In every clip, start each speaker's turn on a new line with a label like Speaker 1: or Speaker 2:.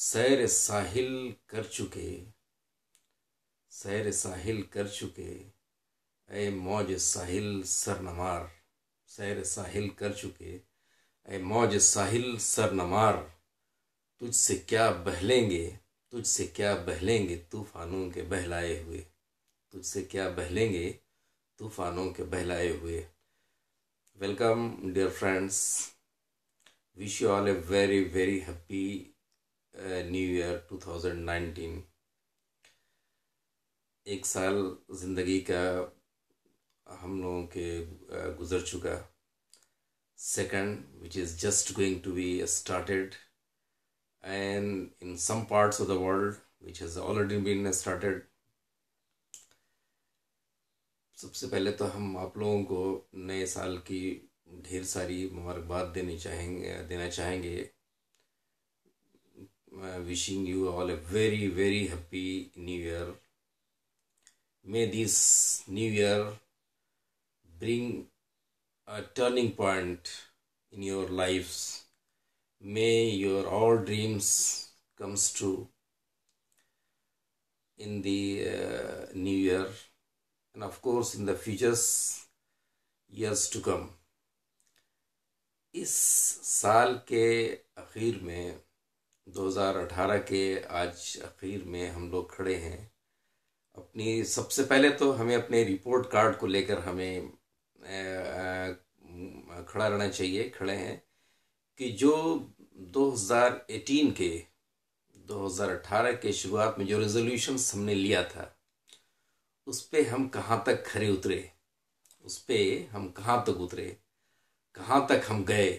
Speaker 1: सैर साहिल कर चुके सैर साहिल कर चुके ए मौज साहिल सरनमार सैर साहिल कर चुके ए मौज साहिल सरनमार तुझसे क्या बहलेंगे तुझसे क्या बहलेंगे तूफानों के बहलाए हुए तुझसे क्या बहलेंगे तूफानों के बहलाए हुए welcome dear friends wish you all a very very happy new year two thousand nineteen एक साल जिंदगी का हम लोगों के uh, गुजर चुका second which is just going to be started and in some parts of the world which has already been started सबसे पहले तो हम आप लोगों को नए साल की ढेर सारी मुबारकबाद देनी चाहेंगे देना चाहेंगे uh, wishing you all a very very happy new year may this new year bring a turning point in your lives may your all dreams comes true in the uh, new year and of course in the futures years to come इस साल के आखिर में 2018 के आज आखिर में हम लोग खड़े हैं अपनी सबसे पहले तो हमें अपने रिपोर्ट कार्ड को लेकर हमें खड़ा रहना चाहिए खड़े हैं कि जो 2018 के 2018 के शुरुआत में जो रेजोल्यूशंस हमने लिया था उस पर हम कहाँ तक खड़े उतरे उस पर हम कहाँ तक उतरे कहाँ तक हम गए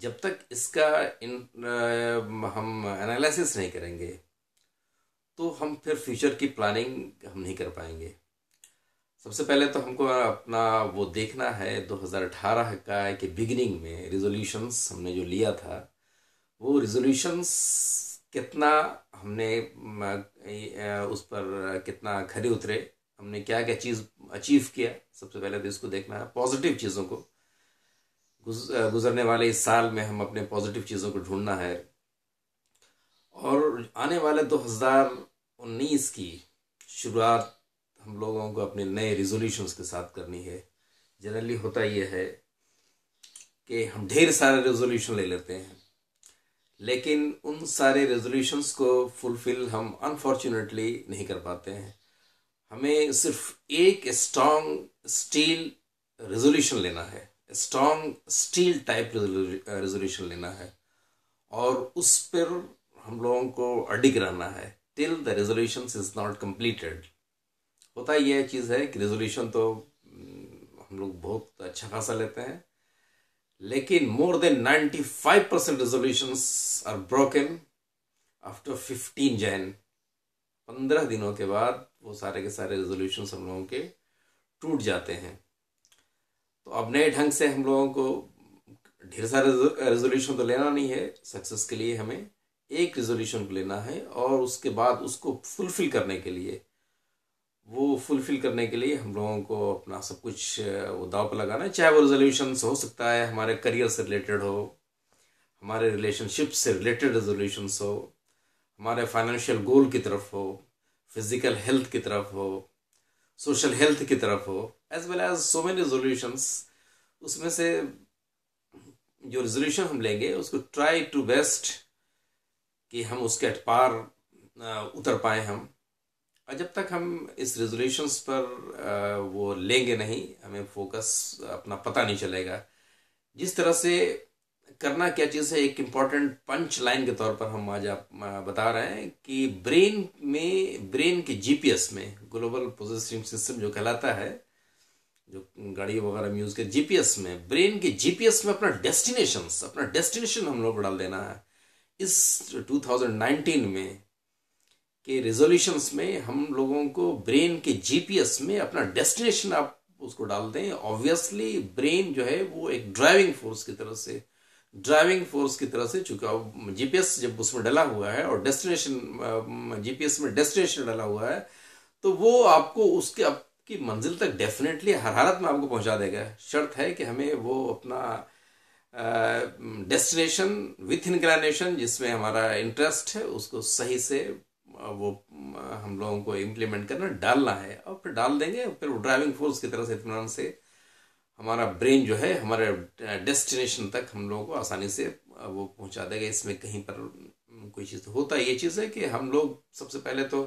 Speaker 1: जब तक इसका इन हम एनालिसिस नहीं करेंगे तो हम फिर फ्यूचर की प्लानिंग हम नहीं कर पाएंगे सबसे पहले तो हमको अपना वो देखना है 2018 का कि बिगिनिंग में रिजोल्यूशंस हमने जो लिया था वो रिजोल्यूशंस कितना हमने उस पर कितना खरे उतरे हमने क्या क्या चीज़ अचीव किया सबसे पहले तो इसको देखना है पॉजिटिव चीज़ों को गुजरने वाले इस साल में हम अपने पॉजिटिव चीज़ों को ढूंढना है और आने वाले 2019 की शुरुआत हम लोगों को अपने नए रिजोल्यूशंस के साथ करनी है जनरली होता यह है कि हम ढेर सारे रेजोल्यूशन ले लेते हैं लेकिन उन सारे रेजोल्यूशंस को फुलफिल हम अनफॉर्चुनेटली नहीं कर पाते हैं हमें सिर्फ एक स्ट्रॉन्ग स्टील रेजोल्यूशन लेना है स्ट्रॉन्ग स्टील टाइप रेजोल्यूशन लेना है और उस पर हम लोगों को अडिग रहना है till the resolution is not completed होता यह चीज़ है कि रेजोल्यूशन तो mm, हम लोग बहुत अच्छा खासा लेते हैं लेकिन more than ninety five percent resolution are broken after fifteen जैन पंद्रह दिनों के बाद वो सारे के सारे रेजोल्यूशन हम लोगों के टूट जाते हैं तो अब नए ढंग से हम लोगों को ढेर सारे रेजोल्यूशन तो लेना नहीं है सक्सेस के लिए हमें एक रेजोल्यूशन को लेना है और उसके बाद उसको फुलफिल करने के लिए वो फुलफिल करने के लिए हम लोगों को अपना सब कुछ वो दाव पर लगाना है चाहे वो रेजोल्यूशन हो सकता है हमारे करियर से रिलेटेड हो हमारे रिलेशनशिप से रिलेटेड रेजोल्यूशनस हो हमारे फाइनेंशियल गोल की तरफ हो फिज़िकल हेल्थ की तरफ हो सोशल हेल्थ की तरफ हो as well as so many resolutions उसमें से जो रेजोल्यूशन हम लेंगे उसको ट्राई टू बेस्ट कि हम उसके पार उतर पाए हम और जब तक हम इस रेजोल्यूशंस पर वो लेंगे नहीं हमें फोकस अपना पता नहीं चलेगा जिस तरह से करना क्या चीज़ है एक इम्पॉर्टेंट पंच लाइन के तौर पर हम आज आप बता रहे हैं कि ब्रेन में ब्रेन के जीपीएस में ग्लोबल प्रोसेसिंग सिस्टम जो कहलाता है जो गाड़ी वगैरह में यूज़ कर जीपीएस में ब्रेन के जीपीएस में अपना डेस्टिनेशन अपना डेस्टिनेशन हम लोग डाल देना है इस टू में के रिजोल्यूशंस में हम लोगों को ब्रेन के जी में अपना डेस्टिनेशन आप उसको डाल दें ऑब्वियसली ब्रेन जो है वो एक ड्राइविंग फोर्स की तरह से ड्राइविंग फोर्स की तरह से चूंकि जीपीएस जब उसमें डला हुआ है और डेस्टिनेशन जीपीएस में डेस्टिनेशन डला हुआ है तो वो आपको उसके आपकी मंजिल तक डेफिनेटली हर हालत में आपको पहुंचा देगा शर्त है कि हमें वो अपना डेस्टिनेशन विथ इंक्लाइनेशन जिसमें हमारा इंटरेस्ट है उसको सही से वो हम लोगों को इम्प्लीमेंट करना डालना है और फिर डाल देंगे फिर फिर ड्राइविंग फोर्स की तरह से इतमान से हमारा ब्रेन जो है हमारे डेस्टिनेशन तक हम लोगों को आसानी से वो पहुंचा देगा इसमें कहीं पर कोई चीज़ तो होता है ये चीज़ है कि हम लोग सबसे पहले तो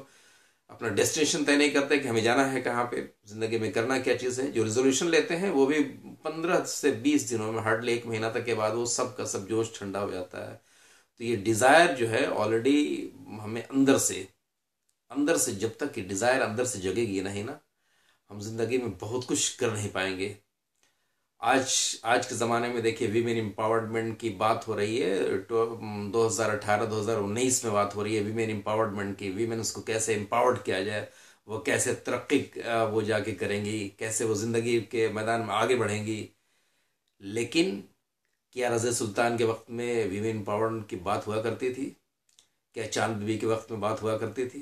Speaker 1: अपना डेस्टिनेशन तय नहीं करते कि हमें जाना है कहाँ पे ज़िंदगी में करना क्या चीज़ है जो रिजोल्यूशन लेते हैं वो भी पंद्रह से बीस दिनों में हार्डली एक महीना तक के बाद वो सब का सब जोश ठंडा हो जाता है तो ये डिज़ायर जो है ऑलरेडी हमें अंदर से अंदर से जब तक ये डिज़ायर अंदर से जगेगी नहीं ना हम जिंदगी में बहुत कुछ कर नहीं पाएंगे आज आज के ज़माने में देखिए वीमेन एम्पावरमेंट की बात हो रही है तो 2018-2019 में बात हो रही है वीमेन एम्पावरमेंट की वीमेन उसको कैसे एम्पावर्ड किया जाए वो कैसे तरक्की वो जाके करेंगी कैसे वो ज़िंदगी के मैदान में आगे बढ़ेंगी लेकिन क्या रज़ सुल्तान के वक्त में वीमेन एम्पावरमेंट की बात हुआ करती थी क्या चांद बीबी के वक्त में बात हुआ करती थी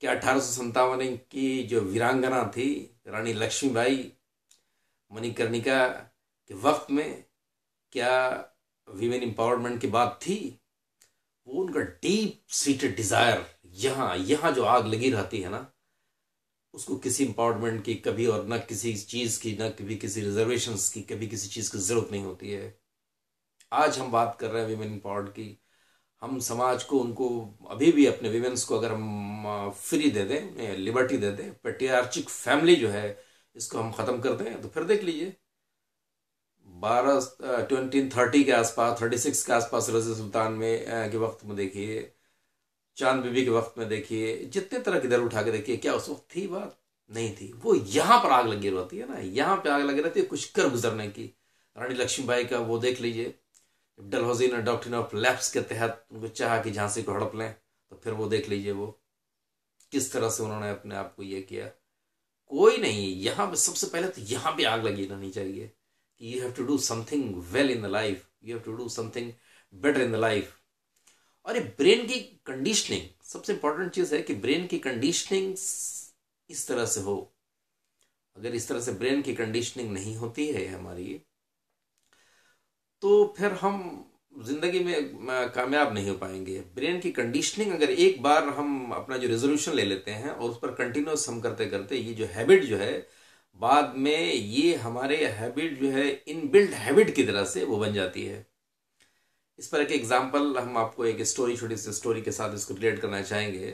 Speaker 1: क्या अठारह की जो वीरांगना थी रानी लक्ष्मीबाई मणिकर्णिका के वक्त में क्या वीमेन एम्पावरमेंट की बात थी वो उनका डीप सीटेड डिज़ायर यहाँ यहाँ जो आग लगी रहती है ना उसको किसी एम्पावरमेंट की कभी और ना किसी चीज़ की ना कभी किसी रिजर्वेशन की कभी किसी चीज़ की ज़रूरत नहीं होती है आज हम बात कर रहे हैं वीमेन एम्पावर्ड की हम समाज को उनको अभी भी अपने वीमेन्स को अगर हम फ्री दे दें लिबर्टी दे दें पेट्रियार्चिक फैमिली जो है इसको हम ख़त्म कर दें तो फिर देख लीजिए बारह ट्वेंटी थर्टी के आसपास थर्टी सिक्स के आसपास रज सुल्तान में के वक्त में देखिए चांद बीबी के वक्त में देखिए जितने तरह की दर उठा के देखिए क्या उस वक्त थी बात नहीं थी वो यहाँ पर आग लगी रहती है ना यहाँ पर आग लगी रहती है कुछ कर गुजरने की रानी लक्ष्मीबाई का वो देख लीजिए जब डलहौजी ने ऑफ लैप्स के तहत उनको चाह कि झांसी को हड़प लें तो फिर वो देख लीजिए वो किस तरह से उन्होंने अपने आप को ये किया कोई नहीं पर सबसे पहले तो यहां पे आग लगी रहनी चाहिए कि you have to do something well in the life you have to do something better in the life और ये ब्रेन की कंडीशनिंग सबसे इंपॉर्टेंट चीज़ है कि ब्रेन की कंडीशनिंग इस तरह से हो अगर इस तरह से ब्रेन की कंडीशनिंग नहीं होती है हमारी तो फिर हम ज़िंदगी में कामयाब नहीं हो पाएंगे ब्रेन की कंडीशनिंग अगर एक बार हम अपना जो रेजोल्यूशन ले लेते हैं और उस पर कंटिन्यूस हम करते करते ये जो हैबिट जो है बाद में ये हमारे हैबिट जो है इन बिल्ड हैबिट की तरह से वो बन जाती है इस पर एक एग्जाम्पल हम आपको एक स्टोरी छोटी सी स्टोरी के साथ इसको रिलेट करना चाहेंगे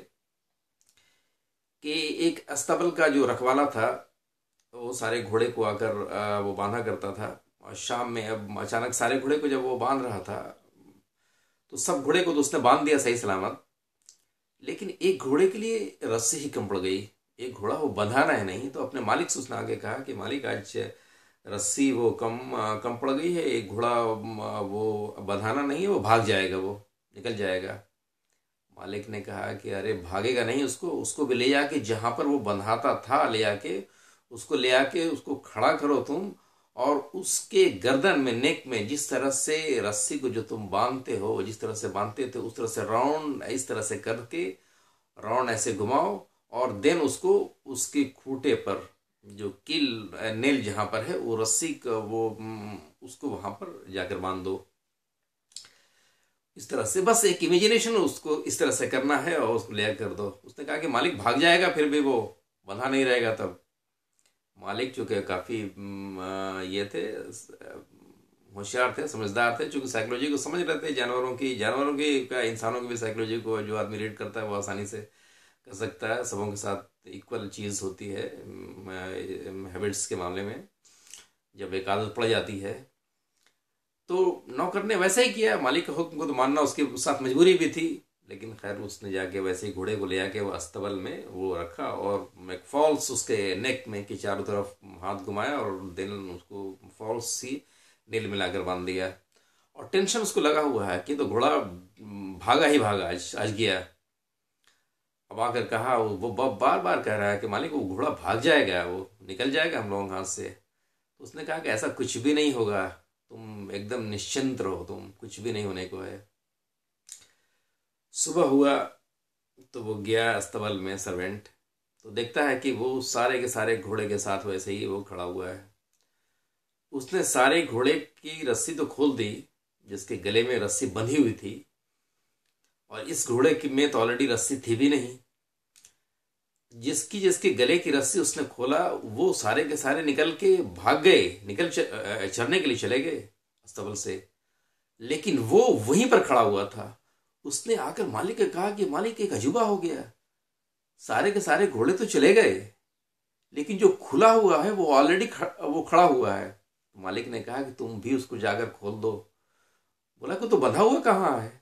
Speaker 1: कि एक अस्तबल का जो रखवाला था वो सारे घोड़े को आकर वो बांधा करता था और शाम में अब अचानक सारे घोड़े को जब वो बांध रहा था तो सब घोड़े को तो उसने बांध दिया सही सलामत लेकिन एक घोड़े के लिए रस्सी ही कम पड़ गई एक घोड़ा वो बंधाना है नहीं तो अपने मालिक से उसने आगे कहा कि मालिक आज रस्सी वो कम कम पड़ गई है एक घोड़ा वो बंधाना नहीं है वो भाग जाएगा वो निकल जाएगा मालिक ने कहा कि अरे भागेगा नहीं उसको उसको भी ले जाके जहाँ पर वो बंधाता था ले जाके उसको ले आके उसको खड़ा करो तुम और उसके गर्दन में नेक में जिस तरह से रस्सी को जो तुम बांधते हो जिस तरह से बांधते थे उस तरह से राउंड इस तरह से करके राउंड ऐसे घुमाओ और देन उसको उसके खूटे पर जो किल नेल जहाँ पर है वो रस्सी का वो उसको वहाँ पर जाकर बांध दो इस तरह से बस एक इमेजिनेशन उसको इस तरह से करना है और उसको ले कर दो उसने कहा कि मालिक भाग जाएगा फिर भी वो बंधा नहीं रहेगा तब मालिक चूँकि काफ़ी ये थे होशियार थे समझदार थे चूँकि साइकोलॉजी को समझ रहे थे जानवरों की जानवरों की क्या इंसानों की भी साइकोलॉजी को जो आदमी रीड करता है वो आसानी से कर सकता है सबों के साथ इक्वल चीज़ होती है हैबिट्स के मामले में जब एक आदत पड़ जाती है तो नौकर ने वैसा ही किया मालिक के हुक्म को तो मानना उसके साथ मजबूरी भी थी लेकिन खैर उसने जाके वैसे ही घोड़े को ले आके वो अस्तबल में वो रखा और मैं फॉल्स उसके नेक में कि चारों तरफ हाथ घुमाया और दिल उसको फॉल्स सी नील मिलाकर बांध दिया और टेंशन उसको लगा हुआ है कि तो घोड़ा भागा ही भागा आज आज गया अब आकर कहा वो बार बार कह रहा है कि मालिक वो घोड़ा भाग जाएगा वो निकल जाएगा हम लोगों हाथ से तो उसने कहा कि ऐसा कुछ भी नहीं होगा तुम एकदम निश्चिंत रहो तुम कुछ भी नहीं होने को है सुबह हुआ तो वो गया अस्तबल में सर्वेंट तो देखता है कि वो सारे के सारे घोड़े के साथ वैसे ही वो खड़ा हुआ है उसने सारे घोड़े की रस्सी तो खोल दी जिसके गले में रस्सी बंधी हुई थी और इस घोड़े की में तो ऑलरेडी रस्सी थी भी नहीं जिसकी जिसके गले की रस्सी उसने खोला वो सारे के सारे निकल के भाग गए निकल चरने के लिए चले गए अस्तबल से लेकिन वो वहीं पर खड़ा हुआ था उसने आकर मालिक का कहा कि मालिक एक अजूबा हो गया सारे के सारे घोड़े तो चले गए लेकिन जो खुला हुआ है वो ऑलरेडी खड़, वो खड़ा हुआ है तो मालिक ने कहा कि तुम भी उसको जाकर खोल दो बोला को तो बंधा हुआ कहाँ है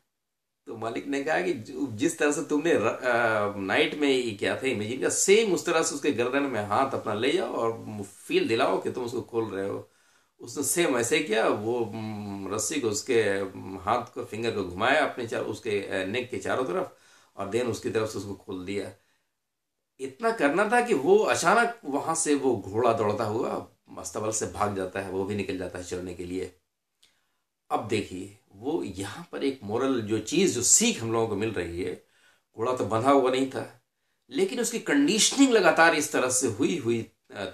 Speaker 1: तो मालिक ने कहा कि जिस तरह से तुमने र, आ, नाइट में ये क्या था इमेजिन का सेम उस तरह से उसके गर्दन में हाथ अपना ले जाओ और फील दिलाओ कि तुम उसको खोल रहे हो उसने सेम ऐसे किया वो रस्सी को उसके हाथ को फिंगर को घुमाया अपने चार उसके नेक के चारों तरफ और देन उसकी तरफ से उसको खोल दिया इतना करना था कि वो अचानक वहाँ से वो घोड़ा दौड़ता हुआ मस्तबल से भाग जाता है वो भी निकल जाता है चलने के लिए अब देखिए वो यहाँ पर एक मोरल जो चीज़ जो सीख हम लोगों को मिल रही है घोड़ा तो बंधा हुआ नहीं था लेकिन उसकी कंडीशनिंग लगातार इस तरह से हुई हुई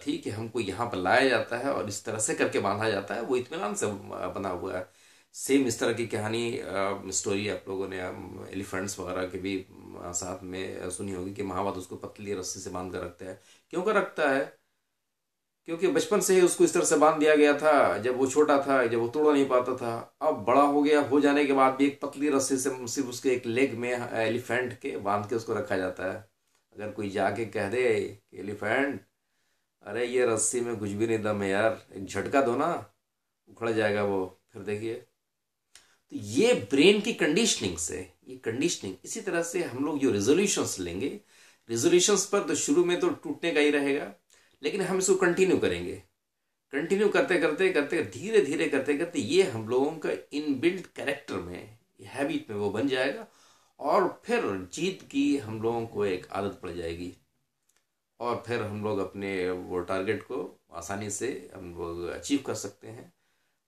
Speaker 1: थी कि हमको यहाँ पर लाया जाता है और इस तरह से करके बांधा जाता है वो इतमान से बना हुआ है सेम इस तरह की कहानी स्टोरी आप लोगों ने एलिफेंट्स वगैरह के भी साथ में सुनी होगी कि महावत उसको पतली रस्सी से बांध कर रखता है क्यों कर रखता है क्योंकि बचपन से ही उसको इस तरह से बांध दिया गया था जब वो छोटा था जब वो तोड़ा नहीं पाता था अब बड़ा हो गया हो जाने के बाद भी एक पतली रस्सी से सिर्फ उसके एक लेग में एलिफेंट के बांध के उसको रखा जाता है अगर कोई जाके कह दे कि एलिफेंट अरे ये रस्सी में कुछ भी नहीं दम है यार एक झटका दो ना उखड़ जाएगा वो फिर देखिए तो ये ब्रेन की कंडीशनिंग से ये कंडीशनिंग इसी तरह से हम लोग जो रेजोल्यूशंस लेंगे रेजोल्यूशंस पर तो शुरू में तो टूटने का ही रहेगा लेकिन हम इसको कंटिन्यू करेंगे कंटिन्यू करते करते करते धीरे धीरे करते करते ये हम लोगों का इन बिल्ट कैरेक्टर में हैबिट में वो बन जाएगा और फिर जीत की हम लोगों को एक आदत पड़ जाएगी और फिर हम लोग अपने वो टारगेट को आसानी से हम लोग अचीव कर सकते हैं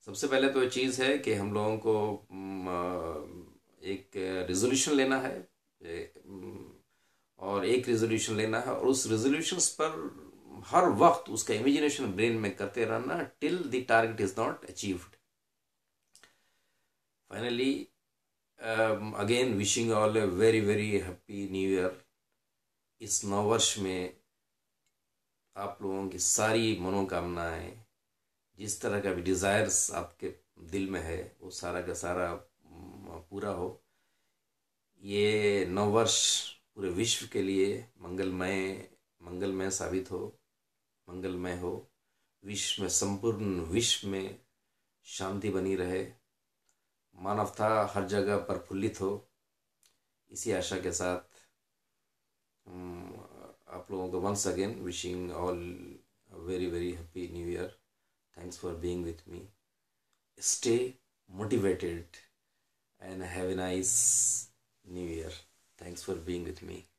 Speaker 1: सबसे पहले तो ये चीज़ है कि हम लोगों को एक रेजोल्यूशन लेना है और एक रेजोल्यूशन लेना है और उस रेजोल्यूशंस पर हर वक्त उसका इमेजिनेशन ब्रेन में करते रहना till the target is not achieved finally again wishing all a very very happy new year इस नव वर्ष में आप लोगों की सारी मनोकामनाएं जिस तरह का भी डिज़ायर्स आपके दिल में है वो सारा का सारा पूरा हो ये नववर्ष पूरे विश्व के लिए मंगलमय मंगलमय साबित हो मंगलमय हो विश्व में संपूर्ण विश्व में शांति बनी रहे मानवता हर जगह प्रफुल्लित हो इसी आशा के साथ once again wishing all very very happy new year. Thanks for being with me. Stay motivated and have a nice new year. Thanks for being with me.